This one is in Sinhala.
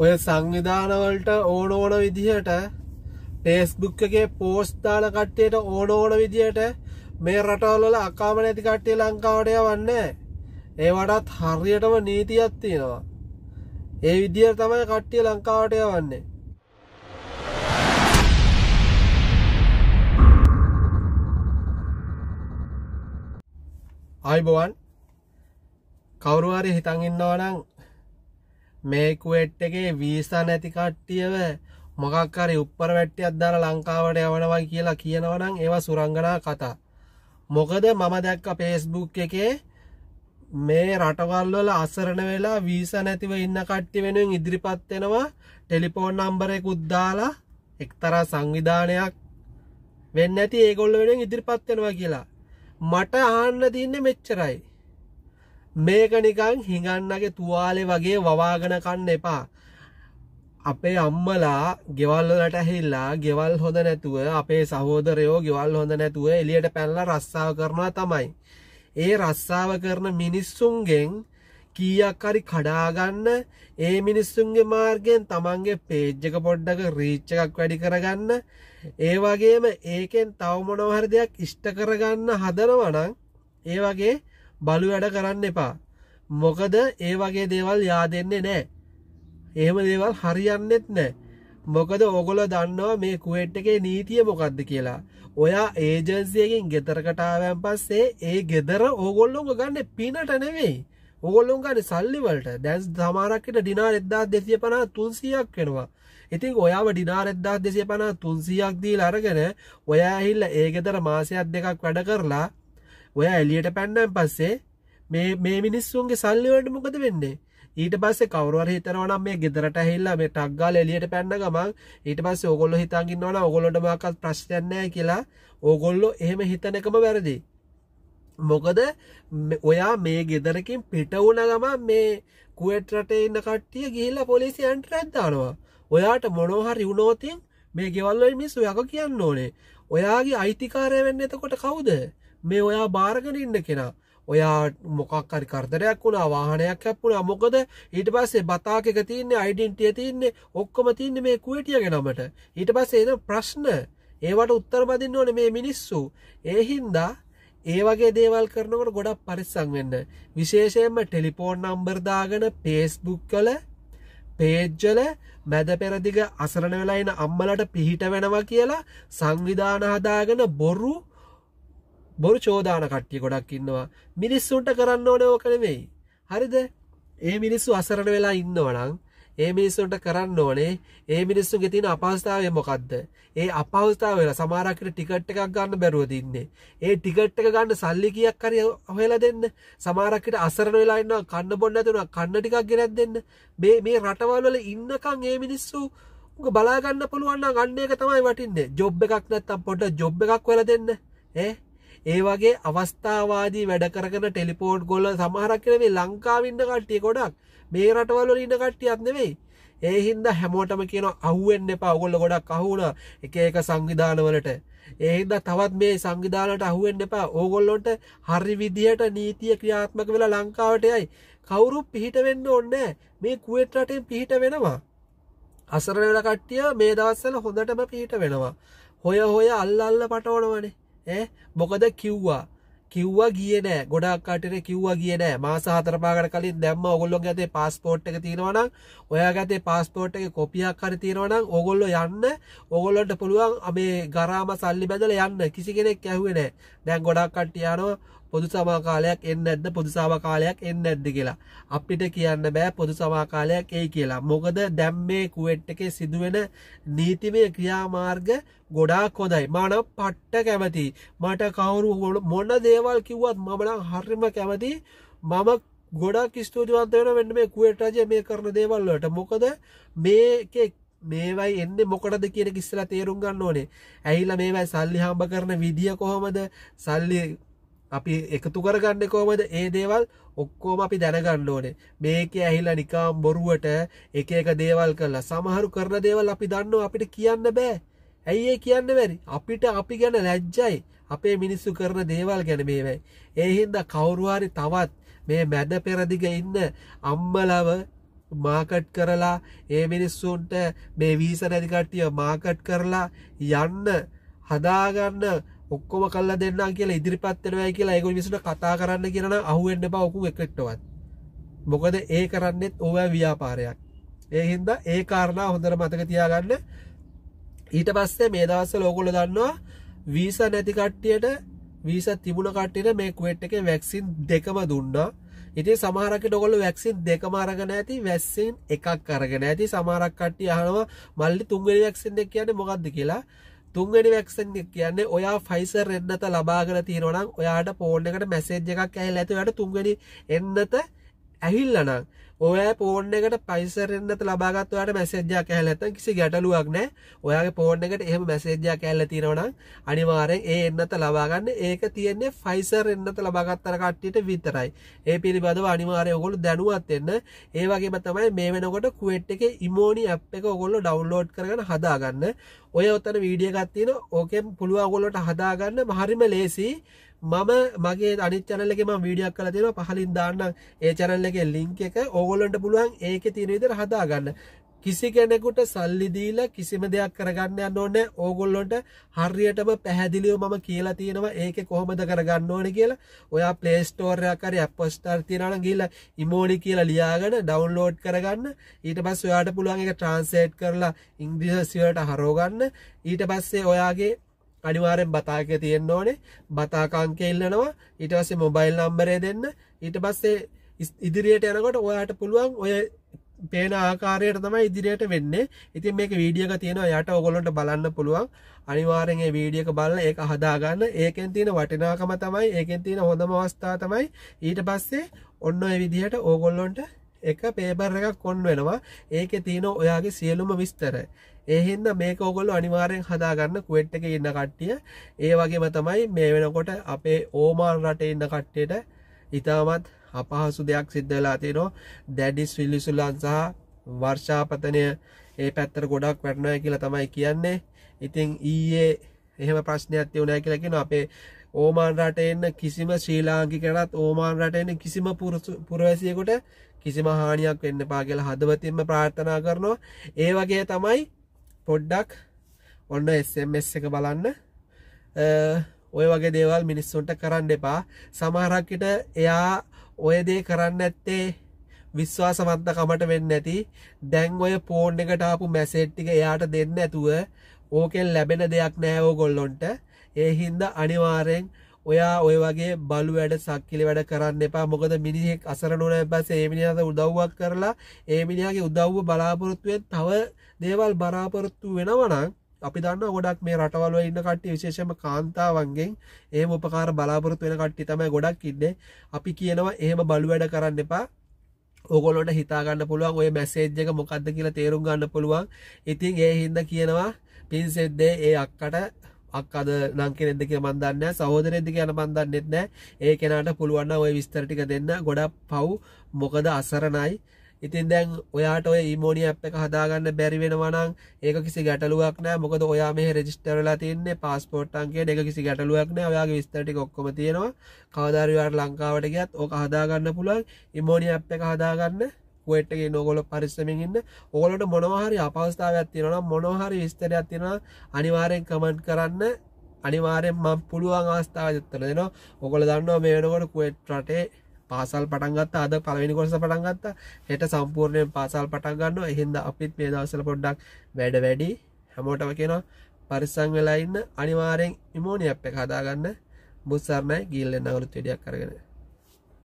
ඔය සංවිධානවලට ඕන ඕන විදිහට ටේස්බුක්කගේ පෝස්් දාන කට්ටියට ඕන ඕන විදිහට මේ රටවල්ල අකාම නැති කට්ටිය ලංකාවටය වන්න ඒ වඩත් හරියටම නීතියක් තියෙනවා ඒ විදිහ තමයි කට්ටිය ලංකාවටය වන්නේ අයිබෝවන් කවරුවාරය හිතන් ඉන්නවනං මේකුවට් එකේ වීසා නැති කට්ටියව මොකක්කාරි උප්පර වැට්ටියක් දාලා ලංකාවට යවනවා කියලා කියනවනම් ඒවා සුරංගනා කතා. මොකද මම දැක්ක පේස්බුක් එකේ මේ රටවල්වල අසරණ වෙලා වීස නැතිව ඉන්න කට්ටි වෙනුවෙන් ඉදිරිපත් වෙනවා ටෙලිෆෝන් නම්බර එකකුත් දාලා එක්තරා සංවිධානයක් වෙන්න ඇති ඒගොල්ල වෙනුවෙන් ඉදිරිපත් වෙනවා කියලා මට අහන්න තියන්නේ මෙච්චරයි මේක නිකං හිඟන්නගේ තුවාලෙ වගේ වවාගෙන කන්න එපා අපේ අම්මලා ගෙවල්ලට ඇහිල්ලා ගෙවල් හොඳ නැතුව අපේ සහෝදරයෝ ගෙවල් හොඳ නැතුව එලියට පැල්ල රස්සාාව කරනවා තමයි. ඒ රස්සාාව කරන මිනිස්සුන්ගෙන් කීයක්කරි කඩාගන්න ඒ මිනිස්සුන්ගේ මාර්ගෙන් තමන්ගේ පේජ්ජක පොඩ්ඩක රීච්චකක් වැඩි කරගන්න ඒ වගේම ඒකෙන් තවමොනොහර දෙයක් ඉෂ්ට කරගන්න හදනවනං ඒ වගේ බලු වැඩ කරන්න එපා මොකද ඒ වගේ දේවල් යා දෙන්නේ නෑ එහෙම දේවල් හරියන්නෙත් නෑ මොකද ඔගොල දන්නවා මේ කුවට් එකේ නීතිය මොකක්ද කියලා ඔයා ඒජන්සියකින් ගෙතරකටාවන් පස්සේ ඒ ගෙදර ඕගොල්ලොම ගන්න පිනට නෙවෙයි ඔගොල්ලොන් ගන්න සල්ලිවලට දැන්ස් දමාරක්කට ඩිනා එද්දා දෙසිය පනා තුන්සියක් වෙනවා ඉතින් ඔයාව ඩිනාරෙද්දා දෙසිය පනා තුන්සියක් දී අරගෙන ඔයා හිල්ල ඒ ගෙදර මාසයක් දෙකක් වැඩ කරලා ඔය එලියට පැන්නම් පස්සේ මේ මේ මිනිස්සුන්ගේ සල්ලිවට මොකද වෙන්නේ ඊට පස්සේ කවරුවර හිතනවනම් මේ ගෙදරට හෙල්ලා මේ ටක්ගාල එලියට පැන්න ගමන් ඊට පස්සේ ඕගොල්ලෝ හිතන් ඉන්නවනම් ඕගොල්ලොන්ට මොකක්වත් ප්‍රශ්නයක් නැහැ කියලා ඕගොල්ලෝ එහෙම හිතන එකම වැරදි මොකද ඔයා මේ ගෙදරකින් පිට වුණ ගමන් මේ කුවට් රටේ ඉන්න කට්ටිය ගිහිල්ලා පොලිසිය ඇන්ටරැක් දානවා ඔයාට මොනෝහරි වුණොතින් මේ ගෙවල්වල මිනිස්සු යක කියන්න ඕනේ ඔයාගේ අයිතිකාරය වෙන්න එතකොට කවුද මේ ඔයා බාරගෙන ඉන්න කෙනා ඔයා මොකක්කරි කරදරයක් වුණා වාහනයක් හැප්පුණා මොකද ඊට පස්සේ බතාක එක තියන්නේ අයිඩෙන්ටිය තියන්නේ ඔක්කොම තියන්නේ මේ කුවටියගේ නමට ඊට පස්සේ එන ප්‍රශ්න ඒවට උත්තර බදින්න ඕනේ මේ මිනිස්සු ඒ හින්දා ඒ වගේ දේවල් කරනකොට ගොඩක් පරිස්සම් වෙන්න විශේෂයෙන්ම ටෙලිෆෝන් නම්බර් දාගෙන Facebook වල පේජ්ජල මැද පෙරදිග අසරණ වෙලා ඉන අම්මලට පිහිට වෙනවා කියලා සංවිධාන හදාගෙන බොරු බොරු චෝදාන කට්ටිය ගොඩක් ඉන්නවා මිනිස්සුන්ට කරන්න ඕන ඕකනෙමෙයි හරිද ඒ මිනිස්සු අසරණ වෙලා ඉන්නවනං ඒ මිනිස්සුන්ට කරන්න ඕනේ ඒ මිනිස්සු ගෙතින අපහස්ථාවය මොකක්ද ඒ අපහස්ථාව වෙලා සමාරක්කට ටිකට් එකක් ගන්න බැරුව දින්නේ ඒ ටිකට් එක ගන්න සල්ලි කියක් හරි හොයලා දෙන්න සමාරක්කට අසරණ වෙලා ඉන්නවා කන්න බොන්න නැතුණා කන්න ටිකක් ගෙනත් දෙන්න මේ මේ රටවල් වල ඉන්නකන් ඒ මිනිස්සු උග බලාගන්න පුළුවන් නම් අන්න එක තමයි වටින්නේ ජොබ් එකක් නැත්තම් පොඩ ජොබ් එකක් වෙලා දෙන්න ඈ ඒ වගේ අවස්ථාවාදී වැඩ කරන ටෙලිපෝට් ගොල්ල සමහරක් කියන මේ ලංකාවින්න කට්ටිය ගොඩක් මේ රටවල් වල ඉන්න කට්ටියක් නෙවෙයි ඒ හින්දා හැමෝටම කියන අහුවෙන්න එපා. ඔයගොල්ලෝ ගොඩක් අහුණා එක එක සංවිධානවලට. ඒ හින්දා තවත් මේ සංවිධානවලට අහුවෙන්න එපා. ඕගොල්ලොන්ට හරි විදියට නීතිය ක්‍රියාත්මක වෙලා ලංකාවට යයි. කවුරුත් පිහිට වෙන්න ඕනේ මේ කුවේට් රටෙන් පිහිට වෙනවා. අසරණ වෙලා කට්ටිය මේ දවස්වල හොඳටම පිහිට වෙනවා. හොය හොය අල්ල අල්ල පටවනවනේ. මොකද කිව්වා කිව්වා ගිය නෑ ගොඩක් කටන කිව්වා කිය නෑ මාස හතරපාකට කලින් දැම්ම ඔගොල්ලො ඇතේ පස්පෝට් එක තියෙනවනම් ඔයා ගතේ පස්පෝට් එක කොපියක් කර තියෙනවනම් ඔගොල්ලො යන්න ඔගොල්ලොන්ට පුළුවන් මේ ගරාම සල්ලි බැදල යන්න කිසි කෙනෙක් ඇහුවනෑ දැන් ගොඩක් කට්ටියයානෝ පොදු සමාකාලයක් එන්න ඇද්ද පොදු සමාකාලයක් එන්න ඇද්ද කියලා අපිට කියන්න බෑ පොදු සමාකාලයක් ඒ කියලා මොකද දැම් මේ කුවෙට් එකේ සිදුවෙන නීතිමය ක්‍රියාමාර්ග ගොඩාක් හොඳයි මනම් පට්ට කැමති මට කවුරු මොන්න දේවල් කිව්වත් මමනම් හරිම කැමති මම ගොඩක් ස්තුතිවන්ත වෙන වෙන්න මේ කුවෙට් රජය මේ කරන දේවල්ලට මොකද මේක මේවයි එන්න මොකටද කියන කිස්සලා තේරුම් ගන්න ඕනේ ඇහිලා මේවයි සල්ලි හම්බ කරන විදිිය කොහොමද සල්ලි අපි එකතු කරගන්න කෝමද ඒ දේවල් ඔක්කෝම අපි දැනගන්න ඕනේ මේක ඇහිලා නිකාම් බොරුවට එක එක දේවල් කරලා සමහරු කරන දේවල් අපි දන්නවා අපිට කියන්න බෑ ඇයි ඒ කියන්න බැරි අපිට අපි ගැන ලැජ්ජයි අපේ මිනිස්සු කරන දේවල් ගැන මේවයි ඒ හින්දා කවුරුහරි තවත් මේ මැද පෙරදිග ඉන්න අම්මලව මාකට් කරලා ඒ මිනිස්සුන්ට මේ වීස නැති කට්ටිය මාකට් කරලා යන්න හදාගන්න ඔක්කොම කල්ල දෙන්න කියලා ඉදිරිපත්වෙනවා කියලා ඒකු විසට කතා කරන්න කියන අහුවෙන්ඩ බවකු එකෙට්ටවත් මොකද ඒ කරන්නෙත් ඔව ව්‍යාපාරයක් ඒහින්ද ඒ කාරණා හොඳර මතක තියාගන්න ඊට පස්සේ මේ දවස්ස ලෝකුල දන්නවා වීස නැතිකට්ටියට වීස තිබුණ කට්ටියට මේ කුවට් එක වැක්සින් දෙකම දුන්නා ඉති සමහරක ඩොගොල වැක්සින් දෙකම අරගෙන ඇති වැස්සින් එකක් කරගෙන ඇති සමාරක් කට්ටිය අහනවා මල්ලි තුන්වෙනි වැක්සින් දෙක කියන්නේ මොකක්ද කියලා තුන්වැනි වැක්සන් කියන්නේ ඔයා ෆයිසර් එන්නත ලබාගෙන තියෙනවා නම් ඔයාට ෆෝන් එකට මැසේජ් එකක් ඇහිලා ඇති ඔයාට තුන්වැනි එන්නත ඇහිල්ලන ඔය පෝර්න එකට පයිසරෙන්න්නත ලබාගත්වයාට මැසේජයක් ඇහල ඇත කිසි ගැටලුවක් නෑ ඔයාගේ පෝර්න එකට එහෙම මැසේජයක් ඇල්ල තිරවන අනිවාරෙන් ඒ එන්නත ලබාගන්න ඒක තියෙන්නේ ෆයිසර් එන්නත ලබාගත්තර කට්ටියට විතරයි ඒ පිළිබඳව අනිවාරය ඔගොලු දැනුවත් එන්න ඒවගේම තමයි මේ වෙනකොට කුවට් එක ඉමෝනි අප් එක ඔගොල්ලො ඩවන්ලෝඩ් කරන හදාගන්න ඔය ඔත්තන වීඩියගත්තින ඕකෙන් පුළුවගොලොට හදාගන්න මහරිම ලේසිී මම මගේ අනි චැනල්ලෙ ම වීඩියක් කල තියෙන පහලින් දාන්න ඒ චැනල්ලගේ ලිංක එක ඕගොලන්ට පුළුවන් ඒක තිනවිදර හදාගන්න කිසි කෙනෙකුට සල්ලි දීලා කිසිම දෙයක් කරගන්න යන්න ඕනේ ඕගොල්ලොන්ට හරියටම පැහැදිලිව මම කියලා තියෙනවා ඒක කොහොමද කරගන්න ඕනේ කියලා. ඔයා Play Store එකක් හරි App Store තියනවා නම් ගිහලා emoji කියලා ලියාගෙන ඩවුන්ලෝඩ් කරගන්න. ඊට පස්සේ ඔයාට පුළුවන් ඒක translate කරලා ඉංග්‍රීසි වලට හරව ගන්න. ඊට පස්සේ ඔයාගේ අනිවාරෙන් බතාක තියෙන්න්න ඕනේ බතාකාංක ඉල්ලනවා ඉටවස්සේ මොබයිල් නම්බරය දෙන්න ඊට පස්සේ ඉදිරියට යනකොට ඔයාට පුළුවන් ඔය පේන ආකාරයට තමයි ඉදිරියට වෙන්නේ ඉතින් මේක වීඩියක තියෙනවා යට ඔගොලොන්ට බලන්න පුළුවන් අනිවාරෙන් ඒ වීඩියක බලලා ඒක හදාගන්න ඒකෙන් තියෙන වටිනාකම තමයි ඒකෙන් තියෙන හොඳම අවස්ථාව තමයි ඊට පස්සේ ඔන්න ඔය විදිහට ඕගොල්ලොන්ට එක පේපර් එකක් කොන් වෙනවා ඒකේ තියෙන ඔයාගේ සියලුම විස්තර ඒහින්ද මේක ඔගොල්ල අනිවාරයෙන් හදාගන්න කුවට් එක ඉන්න කට්ටිය ඒ වගේම තමයි මේ වෙනකොට අපේ ඕමාන් රට ඉන්න කට්ටයට ඉතාමත් අපහසු දෙයක් සිද්ධලා තිනෝ දැඩිස් විල්ලිසුල්ලන් සහ වර්ෂාපතනය ඒ පැත්තර ගොඩක් වැටනය කියලා තමයි කියන්නේ ඉතිං ඊයේ එහෙම ප්‍රශ්නයක් තිවුණෑ කියලකෙන අපේ ඕමාන් රට එන්න කිසිම ශ්‍රීලාංකි කරත් ඕමාන් රට එන්න කිසිම පුරවැසියකුට කිසිම හානියක් වෙන්න පා කියලා හදවතින්ම ප්‍රාර්ථනා කරනවා ඒ වගේ තමයි පොඩ්ඩක් ඔන්න SMS එක බලන්න ඔය වගේ දේවල් මිනිස්සුන්ට කරන්න එපා සමහරක්කට එයා ඔය දේ කරන්න ඇත්තේ විශ්වාසවන්ත කමට වෙන්න ඇති දැන් ඔය පෝර්න් එකට ආපු මැසේට්ටික එයාට දෙන්න ඇතුව ඕකෙන් ලැබෙන දෙයක් නෑවෝ ගොල්ලොන්ට ඒ හින්ද අනිවාරයෙන් ඔයා ඔය වගේ බලු වැඩ සක්කිලි වැඩ කරන්න එපා මොකද මිනිහෙක් අසරණ වුණාන් පස්සේ ඒ මිනිහාට උදව්වක් කරලා ඒ මිනිහාගේ උදව්ව බලාපොරොත්තුෙන් තව දේවල් බලාපොරොත්තු වෙනවා නම් අපි දන්න ගොඩක් මේ රටවල ඉන්න කට්ටි විශේෂම කාන්තාවන්ගෙන් ඒ උපකාර බලාපොරොත්තු වෙන කට්ටි තමයි ගොඩක් ඉන්නේ අපි කියනවා එහෙම බලු වැඩ කරන්න එපා ඕගොල්ලොන්ට හිතාගන්න පුළුවන් ඔය මැසේජ් එක මොකද්ද කියලා තේරුම් ගන්න පුළුවන් ඉතින් ඒ හින්දා කියනවා පින්සෙද්දේ ඒ අක්කට අක්කද නංකෙනෙදක මන්දන්න සහෝදරෙදි කියන මන්දන්නෙත් නෑ ඒ කෙනට පුළුවන්න ඔය විස්තරටික දෙන්න ගොඩක් පව් මොකද අසරණයි ඉතින් දැන් ඔයාට ඔය ඊමෝනිය අප් එක හදාගන්න බැරි වෙනවනම් ඒක කිසි ගැටලුවක් නෑ මොකද ඔයා මේ රෙජිස්ටර්ලා තියන්නේ පාස්පෝට් අංකයට ඒක කිසි ගැටලුවක් නෑ ඔයාගේ විස්තරටික ඔක්කොම තියෙනවා කවදාරි ඔයාට ලංකාවට ගියත් ඕක හදාගන්න පුළුවන් ඊමෝනිය අප් එක හදාගන්න කුවට්ගේ නොගොල පරිස්සමෙන්න්න ඕලට මොනවාහරි අපවස්ථාවයක් තියෙනනම් මොනොහරි විස්තරයක් තියෙන අනිවාරයෙන් කමන්් කරන්න අනිවාරයෙන් මං පුළුවන් අවස්ථාවජත්තර දෙනවා ඔකොල දන්නවා මේනකොට කුවට් රටේ පාසල් පටන්ගත් අද පලවෙනි කොස පටන්ගත්ත හෙට සම්පූර්ණයෙන් පාසල් පටන්ගන්න එහින්ද අපිත් මේ දවසල පොඩ්ඩක් වැඩ වැඩි හැමෝටම කියෙන පරිසං වෙලා ඉන්න අනිවාරයෙන් ඉමෝනිි අප එක හදාගන්න බුත්සරණයි ගිල්ලෙන් අවුරුත් වැඩියක් කරගෙන